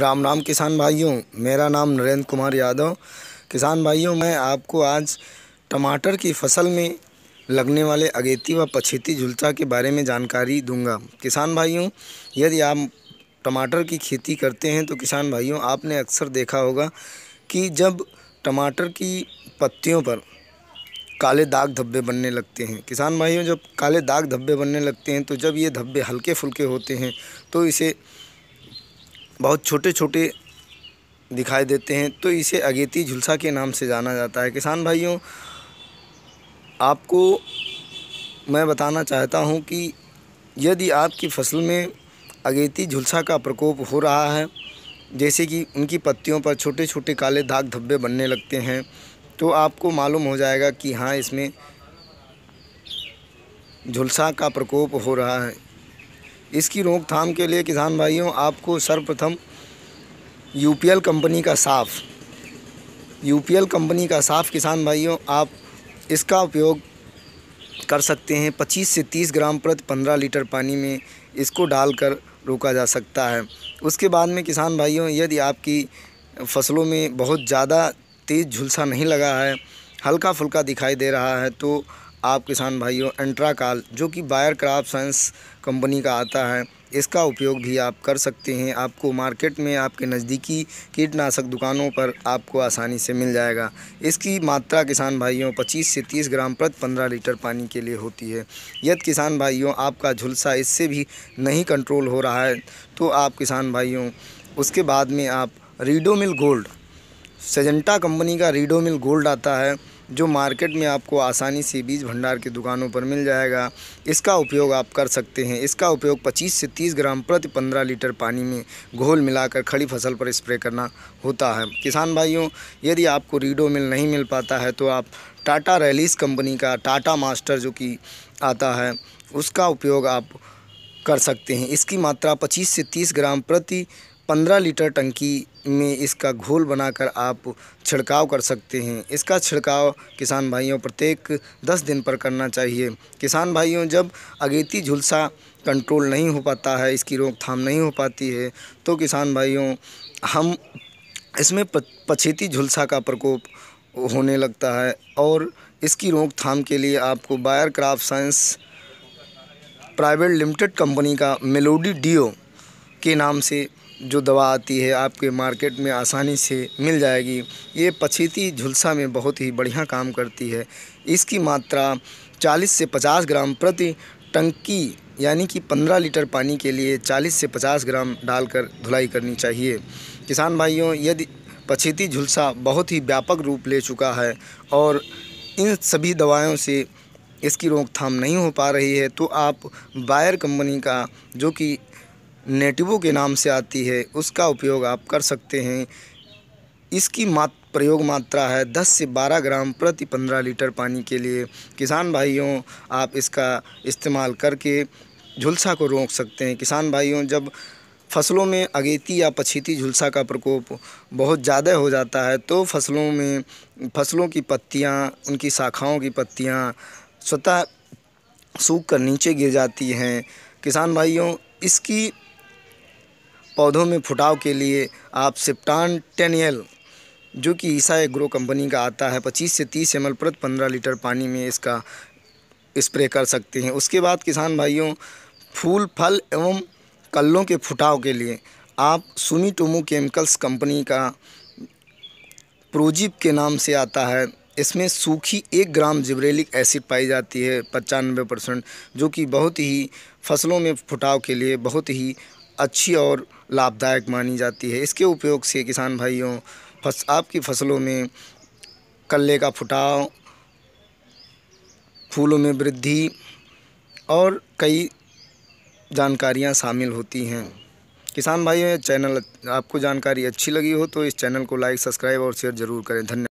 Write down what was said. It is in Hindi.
राम राम किसान भाइयों मेरा नाम नरेंद्र कुमार यादव किसान भाइयों मैं आपको आज टमाटर की फसल में लगने वाले अगेती व पछेती झुलसा के बारे में जानकारी दूंगा किसान भाइयों यदि आप टमाटर की खेती करते हैं तो किसान भाइयों आपने अक्सर देखा होगा कि जब टमाटर की पत्तियों पर काले दाग धब्बे बनने लगते हैं किसान भाइयों जब काले दाग धब्बे बनने लगते हैं तो जब ये धब्बे हल्के फुल्के होते हैं तो इसे बहुत छोटे छोटे दिखाई देते हैं तो इसे अगेती झुलसा के नाम से जाना जाता है किसान भाइयों आपको मैं बताना चाहता हूं कि यदि आपकी फसल में अगेती झुलसा का प्रकोप हो रहा है जैसे कि उनकी पत्तियों पर छोटे छोटे काले दाग धब्बे बनने लगते हैं तो आपको मालूम हो जाएगा कि हाँ इसमें झुलसा का प्रकोप हो रहा है इसकी रोकथाम के लिए किसान भाइयों आपको सर्वप्रथम यूपीएल कंपनी का साफ़ यूपीएल कंपनी का साफ़ किसान भाइयों आप इसका उपयोग कर सकते हैं 25 से 30 ग्राम प्रति 15 लीटर पानी में इसको डालकर रोका जा सकता है उसके बाद में किसान भाइयों यदि आपकी फसलों में बहुत ज़्यादा तेज़ झुलसा नहीं लगा है हल्का फुल्का दिखाई दे रहा है तो आप किसान भाइयों एंट्राकाल जो कि बायर क्राप साइंस कंपनी का आता है इसका उपयोग भी आप कर सकते हैं आपको मार्केट में आपके नज़दीकी कीटनाशक दुकानों पर आपको आसानी से मिल जाएगा इसकी मात्रा किसान भाइयों 25 से 30 ग्राम प्रति 15 लीटर पानी के लिए होती है यदि किसान भाइयों आपका झुलसा इससे भी नहीं कंट्रोल हो रहा है तो आप किसान भाइयों उसके बाद में आप रीडोमिल गोल्ड सजेंटा कंपनी का रीडोमिल गोल्ड आता है जो मार्केट में आपको आसानी से बीज भंडार की दुकानों पर मिल जाएगा इसका उपयोग आप कर सकते हैं इसका उपयोग 25 से 30 ग्राम प्रति 15 लीटर पानी में घोल मिलाकर खड़ी फसल पर स्प्रे करना होता है किसान भाइयों यदि आपको रीडो मिल नहीं मिल पाता है तो आप टाटा रैलीस कंपनी का टाटा मास्टर जो कि आता है उसका उपयोग आप कर सकते हैं इसकी मात्रा पच्चीस से तीस ग्राम प्रति पंद्रह लीटर टंकी में इसका घोल बनाकर आप छिड़काव कर सकते हैं इसका छिड़काव किसान भाइयों प्रत्येक दस दिन पर करना चाहिए किसान भाइयों जब अगेती झुलसा कंट्रोल नहीं हो पाता है इसकी रोकथाम नहीं हो पाती है तो किसान भाइयों हम इसमें पछेती झुलसा का प्रकोप होने लगता है और इसकी रोकथाम के लिए आपको Bayer craft science private limited company का मेलोडी डीओ के नाम से जो दवा आती है आपके मार्केट में आसानी से मिल जाएगी ये पछीती झुलसा में बहुत ही बढ़िया काम करती है इसकी मात्रा 40 से 50 ग्राम प्रति टंकी यानी कि 15 लीटर पानी के लिए 40 से 50 ग्राम डालकर धुलाई करनी चाहिए किसान भाइयों यदि पछेती झुलसा बहुत ही व्यापक रूप ले चुका है और इन सभी दवाओं से इसकी रोकथाम नहीं हो पा रही है तो आप बायर कंपनी का जो कि नेटिवो के नाम से आती है उसका उपयोग आप कर सकते हैं इसकी मात प्रयोग मात्रा है 10 से 12 ग्राम प्रति 15 लीटर पानी के लिए किसान भाइयों आप इसका इस्तेमाल करके झुलसा को रोक सकते हैं किसान भाइयों जब फसलों में अगेती या पछीती झुलसा का प्रकोप बहुत ज़्यादा हो जाता है तो फसलों में फसलों की पत्तियाँ उनकी शाखाओं की पत्तियाँ स्वतः सूख कर नीचे गिर जाती हैं किसान भाइयों इसकी पौधों में फुटाव के लिए आप सिप्टान टेनियल जो कि ईसा एग्रो कंपनी का आता है 25 से 30 एम प्रति 15 लीटर पानी में इसका स्प्रे कर सकते हैं उसके बाद किसान भाइयों फूल फल एवं कल्लों के फुटाव के लिए आप सुमी टोमो केमिकल्स कंपनी का प्रोजिप के नाम से आता है इसमें सूखी एक ग्राम जिब्रेलिक एसिड पाई जाती है पचानवे परसेंट जो कि बहुत ही फसलों में फुटाव के लिए बहुत ही अच्छी और लाभदायक मानी जाती है इसके उपयोग से किसान भाइयों फस आपकी फसलों में कल्ले का फुटाव फूलों में वृद्धि और कई जानकारियां शामिल होती हैं किसान भाइयों चैनल आपको जानकारी अच्छी लगी हो तो इस चैनल को लाइक सब्सक्राइब और शेयर ज़रूर करें धन्यवाद